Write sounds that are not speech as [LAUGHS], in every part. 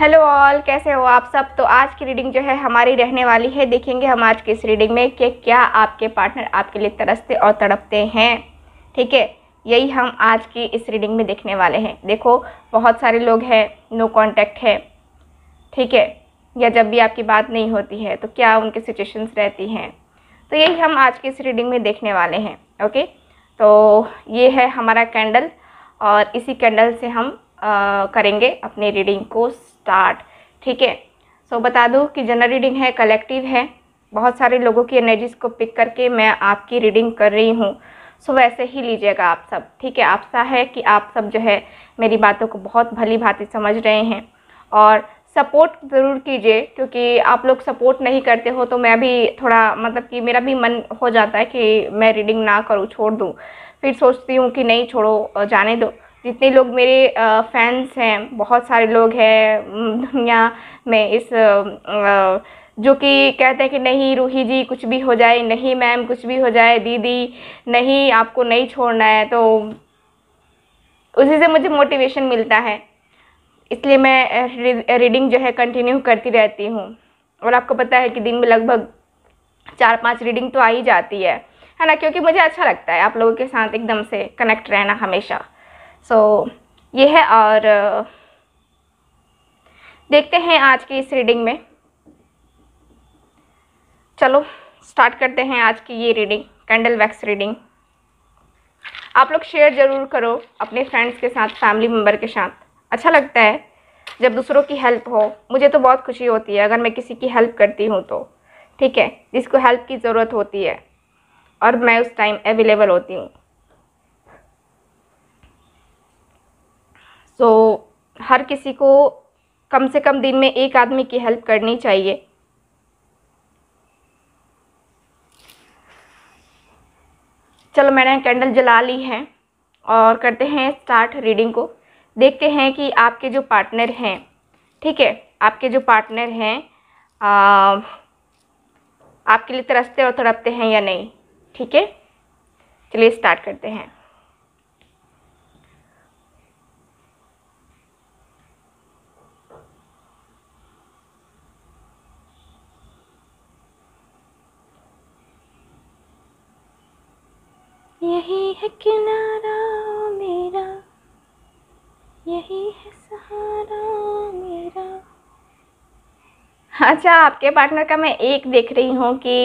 hello all कैसे हो आप सब तो आज की रीडिंग जो है हमारी रहने वाली है देखेंगे हम आज की इस रीडिंग में कि क्या आपके पार्टनर आपके लिए तरसते और तड़पते हैं ठीक है यही हम आज की इस रीडिंग में देखने वाले हैं देखो बहुत सारे लोग हैं नो कांटेक्ट है ठीक है या जब भी आपकी बात नहीं होती है तो क्या उनके सिचुएशंस रहती हैं तो यही हम आज की इस रीडिंग में देखने वाले हैं ओके तो ये है हमारा कैंडल और इसी कैंडल से हम करेंगे अपने रीडिंग को स्टार्ट ठीक है सो बता दूँ कि जनरल रीडिंग है कलेक्टिव है बहुत सारे लोगों की एनर्जीज को पिक करके मैं आपकी रीडिंग कर रही हूँ सो वैसे ही लीजिएगा आप सब ठीक है आपसा है कि आप सब जो है मेरी बातों को बहुत भली भांति समझ रहे हैं और सपोर्ट ज़रूर कीजिए क्योंकि आप लोग सपोर्ट नहीं करते हो तो मैं भी थोड़ा मतलब कि मेरा भी मन हो जाता है कि मैं रीडिंग ना करूँ छोड़ दूँ फिर सोचती हूँ कि नहीं छोड़ो जाने दो जितने लोग मेरे फैंस हैं बहुत सारे लोग हैं दुनिया में इस जो कि कहते हैं कि नहीं रूही जी कुछ भी हो जाए नहीं मैम कुछ भी हो जाए दीदी नहीं आपको नहीं छोड़ना है तो उसी से मुझे मोटिवेशन मिलता है इसलिए मैं रीडिंग जो है कंटिन्यू करती रहती हूँ और आपको पता है कि दिन में लगभग चार पांच रीडिंग तो आ ही जाती है है ना क्योंकि मुझे अच्छा लगता है आप लोगों के साथ एकदम से कनेक्ट रहना हमेशा सो so, ये है और देखते हैं आज की इस रीडिंग में चलो स्टार्ट करते हैं आज की ये रीडिंग कैंडल वैक्स रीडिंग आप लोग शेयर ज़रूर करो अपने फ्रेंड्स के साथ फैमिली मेम्बर के साथ अच्छा लगता है जब दूसरों की हेल्प हो मुझे तो बहुत खुशी होती है अगर मैं किसी की हेल्प करती हूँ तो ठीक है जिसको हेल्प की ज़रूरत होती है और मैं उस टाइम अवेलेबल होती हूँ सो so, हर किसी को कम से कम दिन में एक आदमी की हेल्प करनी चाहिए चलो मैंने कैंडल जला ली है और करते हैं स्टार्ट रीडिंग को देखते हैं कि आपके जो पार्टनर हैं ठीक है आपके जो पार्टनर हैं आपके लिए तरसते और तड़पते हैं या नहीं ठीक है चलिए स्टार्ट करते हैं यही है किनारा मेरा यही है सहारा मेरा अच्छा आपके पार्टनर का मैं एक देख रही हूँ कि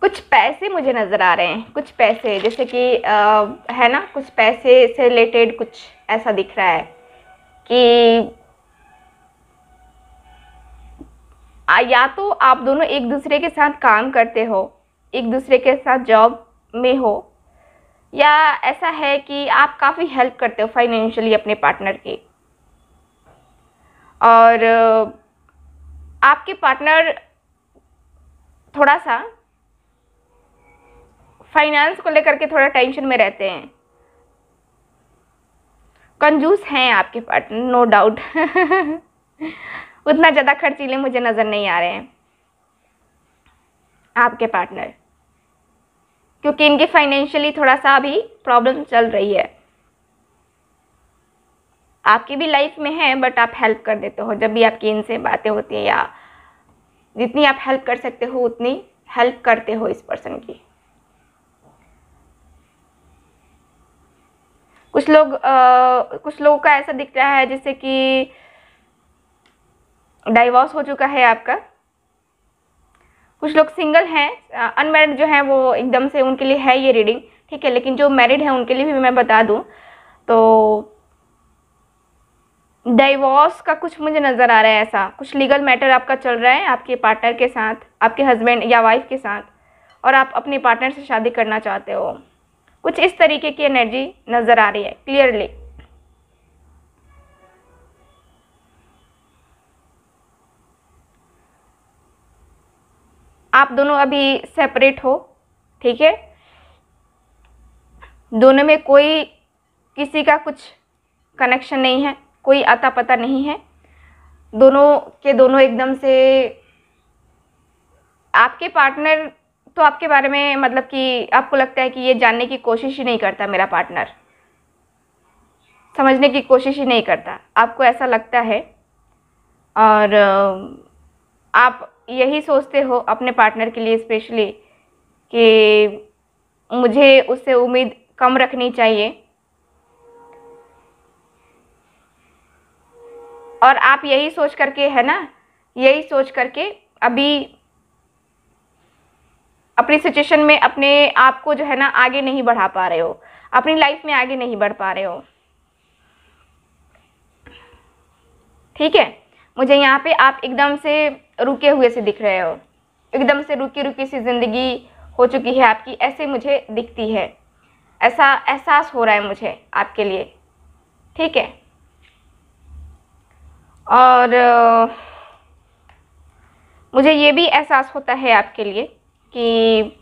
कुछ पैसे मुझे नज़र आ रहे हैं कुछ पैसे जैसे कि आ, है ना कुछ पैसे से रिलेटेड कुछ ऐसा दिख रहा है कि या तो आप दोनों एक दूसरे के साथ काम करते हो एक दूसरे के साथ जॉब में हो या ऐसा है कि आप काफ़ी हेल्प करते हो फाइनेंशियली अपने पार्टनर के और आपके पार्टनर थोड़ा सा फाइनेंस को लेकर के थोड़ा टेंशन में रहते हैं कंजूस हैं आपके पार्टनर नो डाउट उतना ज़्यादा खर्चीले मुझे नज़र नहीं आ रहे हैं आपके पार्टनर क्योंकि इनकी फाइनेंशियली थोड़ा सा अभी प्रॉब्लम चल रही है आपकी भी लाइफ में है बट आप हेल्प कर देते हो जब भी आपकी इनसे बातें होती हैं या जितनी आप हेल्प कर सकते हो उतनी हेल्प करते हो इस पर्सन की कुछ लोग आ, कुछ लोगों का ऐसा दिख रहा है जैसे कि डाइवोर्स हो चुका है आपका कुछ लोग सिंगल हैं अनमेरिड जो हैं वो एकदम से उनके लिए है ये रीडिंग ठीक है लेकिन जो मैरिड हैं उनके लिए भी मैं बता दूँ तो डाइवोर्स का कुछ मुझे नज़र आ रहा है ऐसा कुछ लीगल मैटर आपका चल रहा है आपके पार्टनर के साथ आपके हस्बैंड या वाइफ के साथ और आप अपने पार्टनर से शादी करना चाहते हो कुछ इस तरीके की एनर्जी नज़र आ रही है क्लियरली आप दोनों अभी सेपरेट हो ठीक है दोनों में कोई किसी का कुछ कनेक्शन नहीं है कोई आता पता नहीं है दोनों के दोनों एकदम से आपके पार्टनर तो आपके बारे में मतलब कि आपको लगता है कि ये जानने की कोशिश ही नहीं करता मेरा पार्टनर समझने की कोशिश ही नहीं करता आपको ऐसा लगता है और आप यही सोचते हो अपने पार्टनर के लिए स्पेशली कि मुझे उससे उम्मीद कम रखनी चाहिए और आप यही सोच करके है ना यही सोच करके अभी अपनी सिचुएशन में अपने आप को जो है ना आगे नहीं बढ़ा पा रहे हो अपनी लाइफ में आगे नहीं बढ़ पा रहे हो ठीक है मुझे यहाँ पे आप एकदम से रुके हुए से दिख रहे हो एकदम से रुकी रुकी सी ज़िंदगी हो चुकी है आपकी ऐसे मुझे दिखती है ऐसा एहसास हो रहा है मुझे आपके लिए ठीक है और मुझे ये भी एहसास होता है आपके लिए कि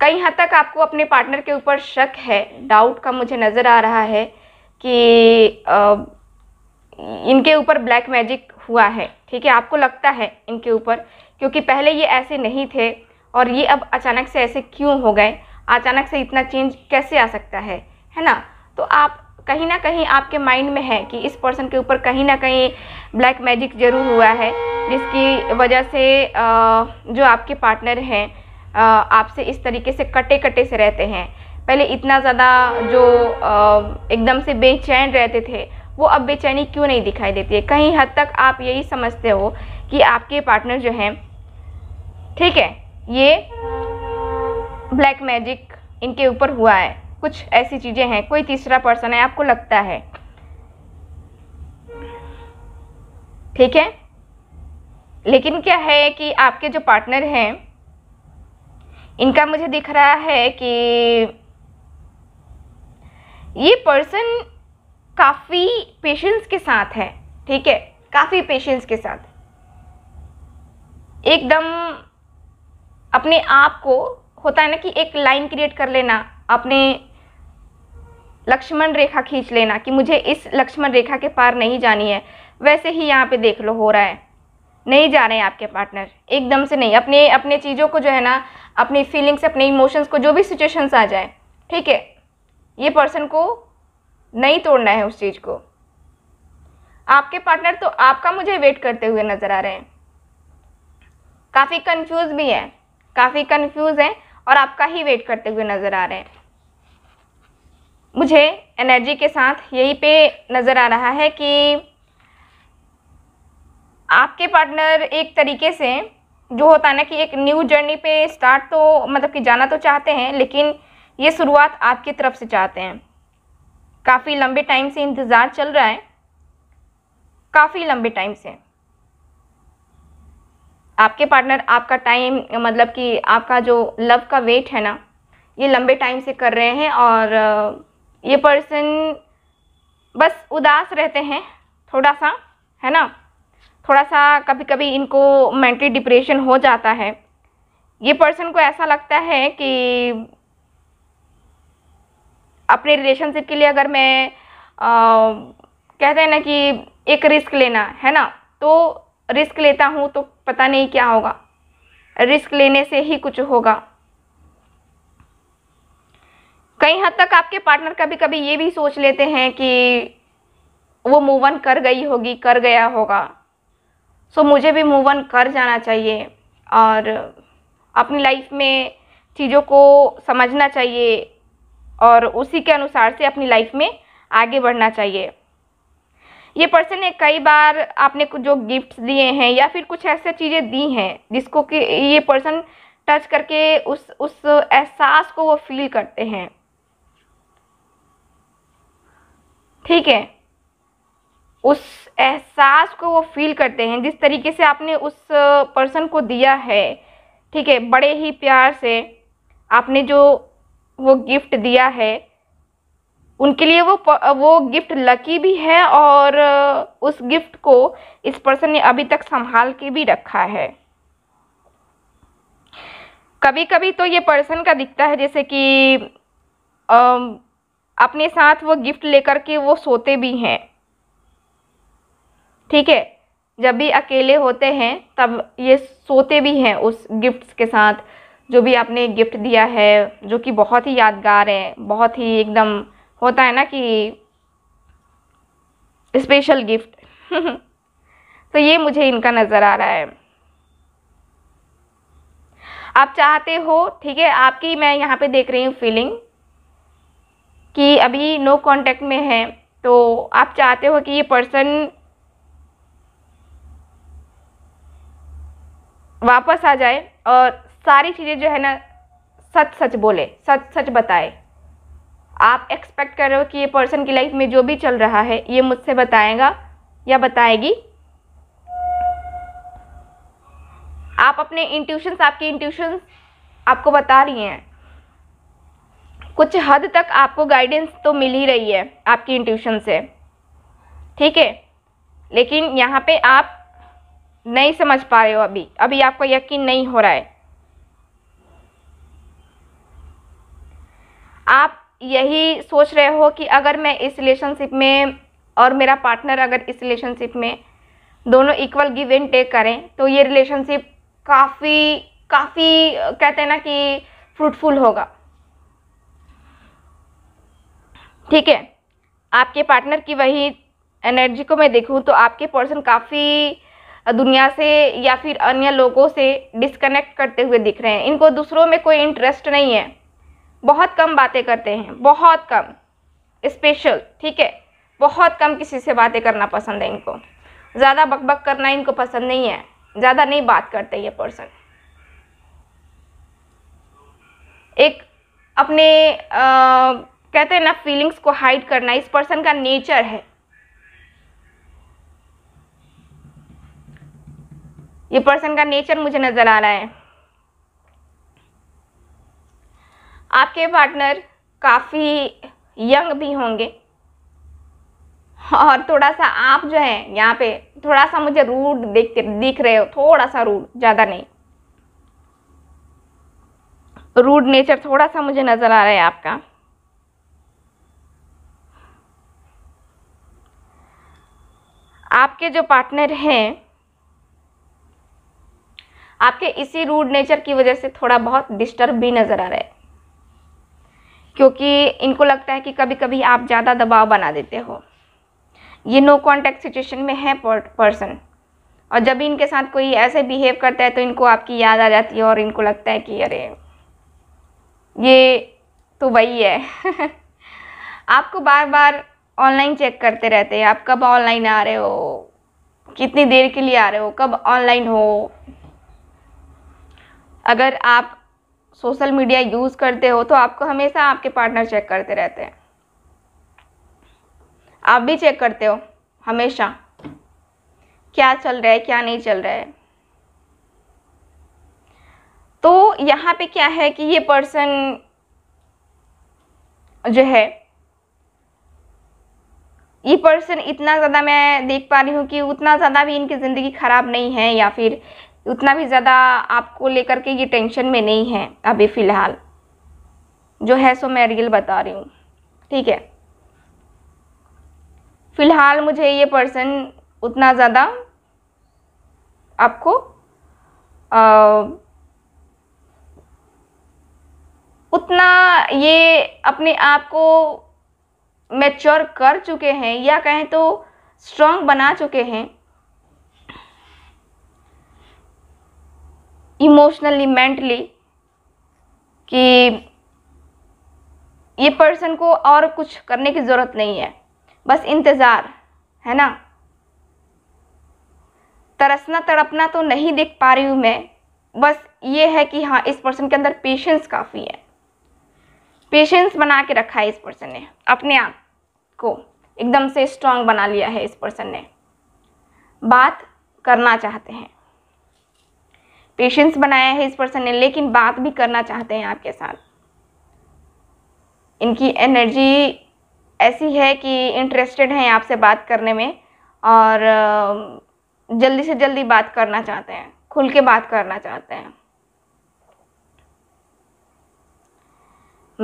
कई हद तक आपको अपने पार्टनर के ऊपर शक है डाउट का मुझे नज़र आ रहा है कि इनके ऊपर ब्लैक मैजिक हुआ है ठीक है आपको लगता है इनके ऊपर क्योंकि पहले ये ऐसे नहीं थे और ये अब अचानक से ऐसे क्यों हो गए अचानक से इतना चेंज कैसे आ सकता है है ना तो आप कहीं ना कहीं आपके माइंड में है कि इस पर्सन के ऊपर कहीं ना कहीं ब्लैक मैजिक जरूर हुआ है जिसकी वजह से जो आपके पार्टनर हैं आपसे इस तरीके से कटे कटे से रहते हैं पहले इतना ज़्यादा जो एकदम से बेचैन रहते थे वो अब बेचैनी क्यों नहीं दिखाई देती है कहीं हद तक आप यही समझते हो कि आपके पार्टनर जो हैं ठीक है ये ब्लैक मैजिक इनके ऊपर हुआ है कुछ ऐसी चीज़ें हैं कोई तीसरा पर्सन है आपको लगता है ठीक है लेकिन क्या है कि आपके जो पार्टनर हैं इनका मुझे दिख रहा है कि ये पर्सन काफ़ी पेशेंस के साथ है ठीक है काफ़ी पेशेंस के साथ एकदम अपने आप को होता है ना कि एक लाइन क्रिएट कर लेना अपने लक्ष्मण रेखा खींच लेना कि मुझे इस लक्ष्मण रेखा के पार नहीं जानी है वैसे ही यहाँ पे देख लो हो रहा है नहीं जा रहे हैं आपके पार्टनर एकदम से नहीं अपने अपने चीज़ों को जो है ना अपनी फीलिंग्स अपने इमोशंस को जो भी सिचुएशंस आ जाए ठीक है ये पर्सन को नहीं तोड़ना है उस चीज़ को आपके पार्टनर तो आपका मुझे वेट करते हुए नज़र आ रहे हैं काफ़ी कंफ्यूज भी हैं काफ़ी कंफ्यूज हैं और आपका ही वेट करते हुए नज़र आ रहे हैं मुझे एनर्जी के साथ यही पे नज़र आ रहा है कि आपके पार्टनर एक तरीके से जो होता है ना कि एक न्यू जर्नी पे स्टार्ट तो मतलब कि जाना तो चाहते हैं लेकिन ये शुरुआत आपकी तरफ से चाहते हैं काफ़ी लंबे टाइम से इंतज़ार चल रहा है काफ़ी लंबे टाइम से आपके पार्टनर आपका टाइम मतलब कि आपका जो लव का वेट है ना ये लंबे टाइम से कर रहे हैं और ये पर्सन बस उदास रहते हैं थोड़ा सा है ना थोड़ा सा कभी कभी इनको मेंटली डिप्रेशन हो जाता है ये पर्सन को ऐसा लगता है कि अपने रिलेशनशिप के लिए अगर मैं आ, कहते हैं ना कि एक रिस्क लेना है ना तो रिस्क लेता हूँ तो पता नहीं क्या होगा रिस्क लेने से ही कुछ होगा कई हद तक आपके पार्टनर कभी कभी ये भी सोच लेते हैं कि वो मूव ऑन कर गई होगी कर गया होगा सो मुझे भी मूव ऑन कर जाना चाहिए और अपनी लाइफ में चीज़ों को समझना चाहिए और उसी के अनुसार से अपनी लाइफ में आगे बढ़ना चाहिए ये पर्सन ने कई बार आपने कुछ जो गिफ्ट्स दिए हैं या फिर कुछ ऐसे चीज़ें दी हैं जिसको कि ये पर्सन टच करके उस उस एहसास को वो फील करते हैं ठीक है उस एहसास को वो फील करते हैं जिस तरीके से आपने उस पर्सन को दिया है ठीक है बड़े ही प्यार से आपने जो वो गिफ्ट दिया है उनके लिए वो वो गिफ्ट लकी भी है और उस गिफ्ट को इस पर्सन ने अभी तक संभाल के भी रखा है कभी कभी तो ये पर्सन का दिखता है जैसे कि अपने साथ वो गिफ्ट लेकर के वो सोते भी हैं ठीक है जब भी अकेले होते हैं तब ये सोते भी हैं उस गिफ्ट्स के साथ जो भी आपने गिफ्ट दिया है जो कि बहुत ही यादगार है बहुत ही एकदम होता है ना कि स्पेशल गिफ्ट [LAUGHS] तो ये मुझे इनका नज़र आ रहा है आप चाहते हो ठीक है आपकी मैं यहाँ पे देख रही हूँ फीलिंग कि अभी नो कांटेक्ट में है तो आप चाहते हो कि ये पर्सन वापस आ जाए और सारी चीज़ें जो है ना सच सच बोले सच सच बताए आप एक्सपेक्ट कर रहे हो कि ये पर्सन की लाइफ में जो भी चल रहा है ये मुझसे बताएगा या बताएगी आप अपने इंट्यूशंस आपकी इंट्यूशंस आपको बता रही हैं कुछ हद तक आपको गाइडेंस तो मिल ही रही है आपकी इंट्यूशन से ठीक है लेकिन यहाँ पे आप नहीं समझ पा रहे हो अभी अभी आपको यकीन नहीं हो रहा है आप यही सोच रहे हो कि अगर मैं इस रिलेशनशिप में और मेरा पार्टनर अगर इस रिलेशनशिप में दोनों इक्वल गिव एंड टेक करें तो ये रिलेशनशिप काफ़ी काफ़ी कहते हैं ना कि फ्रूटफुल होगा ठीक है आपके पार्टनर की वही एनर्जी को मैं देखूं तो आपके पर्सन काफ़ी दुनिया से या फिर अन्य लोगों से डिस्कनेक्ट करते हुए दिख रहे हैं इनको दूसरों में कोई इंटरेस्ट नहीं है बहुत कम बातें करते हैं बहुत कम स्पेशल ठीक है बहुत कम किसी से बातें करना पसंद है इनको ज़्यादा बकबक करना इनको पसंद नहीं है ज़्यादा नहीं बात करते ये पर्सन एक अपने आ, कहते हैं ना फीलिंग्स को हाइड करना इस पर्सन का नेचर है ये पर्सन का नेचर मुझे नज़र आ रहा है आपके पार्टनर काफ़ी यंग भी होंगे और थोड़ा सा आप जो है यहाँ पे थोड़ा सा मुझे रूड देखते दिख रहे हो थोड़ा सा रूड ज़्यादा नहीं रूड नेचर थोड़ा सा मुझे नज़र आ रहा है आपका आपके जो पार्टनर हैं आपके इसी रूड नेचर की वजह से थोड़ा बहुत डिस्टर्ब भी नज़र आ रहा है क्योंकि इनको लगता है कि कभी कभी आप ज़्यादा दबाव बना देते हो ये नो कॉन्टैक्ट सिचुएशन में है पर्सन और जब भी इनके साथ कोई ऐसे बिहेव करता है तो इनको आपकी याद आ जाती है और इनको लगता है कि अरे ये तो वही है [LAUGHS] आपको बार बार ऑनलाइन चेक करते रहते हैं आप कब ऑनलाइन आ रहे हो कितनी देर के लिए आ रहे हो कब ऑनलाइन हो अगर आप सोशल मीडिया यूज़ करते हो तो आपको हमेशा आपके पार्टनर चेक करते रहते हैं आप भी चेक करते हो हमेशा क्या चल रहा है क्या नहीं चल रहा है तो यहाँ पे क्या है कि ये पर्सन जो है ये पर्सन इतना ज़्यादा मैं देख पा रही हूँ कि उतना ज़्यादा भी इनकी ज़िंदगी ख़राब नहीं है या फिर उतना भी ज़्यादा आपको लेकर के ये टेंशन में नहीं है अभी फ़िलहाल जो है सो मैं रियल बता रही हूँ ठीक है फ़िलहाल मुझे ये पर्सन उतना ज़्यादा आपको आ, उतना ये अपने आप को मैच्योर कर चुके हैं या कहें तो स्ट्रांग बना चुके हैं इमोशनली मेंटली कि ये पर्सन को और कुछ करने की ज़रूरत नहीं है बस इंतज़ार है ना तरसना तड़पना तो नहीं देख पा रही हूँ मैं बस ये है कि हाँ इस पर्सन के अंदर पेशेंस काफ़ी है पेशेंस बना के रखा है इस पर्सन ने अपने आप को एकदम से स्ट्रांग बना लिया है इस पर्सन ने बात करना चाहते हैं पेशेंस बनाया है इस पर्सन ने लेकिन बात भी करना चाहते हैं आपके साथ इनकी एनर्जी ऐसी है कि इंटरेस्टेड हैं आपसे बात करने में और जल्दी से जल्दी बात करना चाहते हैं खुल के बात करना चाहते हैं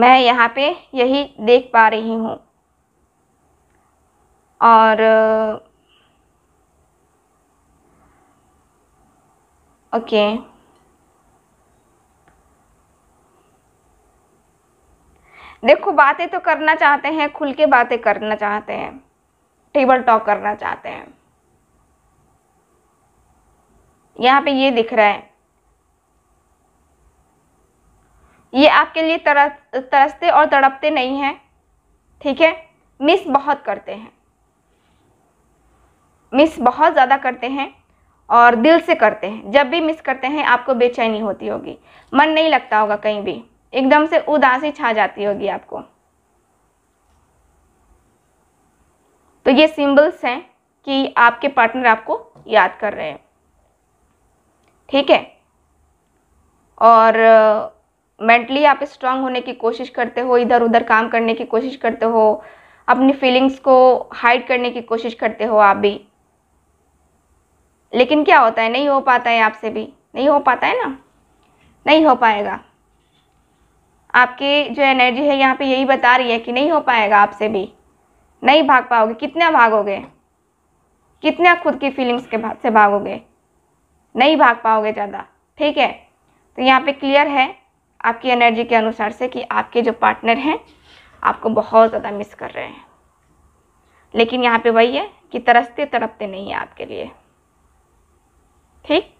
मैं यहाँ पे यही देख पा रही हूँ और ओके देखो बातें तो करना चाहते हैं खुल के बातें करना चाहते हैं टेबल टॉक करना चाहते हैं यहाँ पे ये दिख रहा है ये आपके लिए तरस तरसते और तड़पते नहीं हैं ठीक है मिस बहुत करते हैं मिस बहुत ज़्यादा करते हैं और दिल से करते हैं जब भी मिस करते हैं आपको बेचैनी होती होगी मन नहीं लगता होगा कहीं भी एकदम से उदासी छा जाती होगी आपको तो ये सिंबल्स हैं कि आपके पार्टनर आपको याद कर रहे हैं ठीक है और मेंटली uh, आप स्ट्रांग होने की कोशिश करते हो इधर उधर काम करने की कोशिश करते हो अपनी फीलिंग्स को हाइड करने की कोशिश करते हो आप भी लेकिन क्या होता है नहीं हो पाता है आपसे भी नहीं हो पाता है ना नहीं हो पाएगा आपके जो एनर्जी है यहाँ पे यही बता रही है कि नहीं हो पाएगा आपसे भी नहीं भाग पाओगे कितना भागोगे कितना खुद की फीलिंग्स के भाग से भागोगे नहीं भाग पाओगे ज़्यादा ठीक है तो यहाँ पे क्लियर है आपकी एनर्जी के अनुसार से कि आपके जो पार्टनर हैं आपको बहुत ज़्यादा मिस कर रहे हैं लेकिन यहाँ पे वही है कि तरसते तड़पते नहीं है आपके लिए ठीक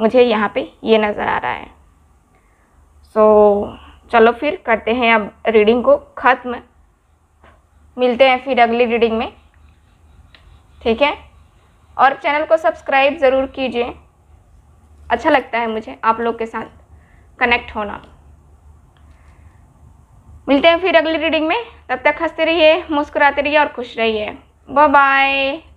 मुझे यहाँ पे ये नज़र आ रहा है सो so, चलो फिर करते हैं अब रीडिंग को ख़त्म मिलते हैं फिर अगली रीडिंग में ठीक है और चैनल को सब्सक्राइब ज़रूर कीजिए अच्छा लगता है मुझे आप लोग के साथ कनेक्ट होना मिलते हैं फिर अगली रीडिंग में तब तक हंसते रहिए मुस्कुराते रहिए और खुश रहिए बाय बाय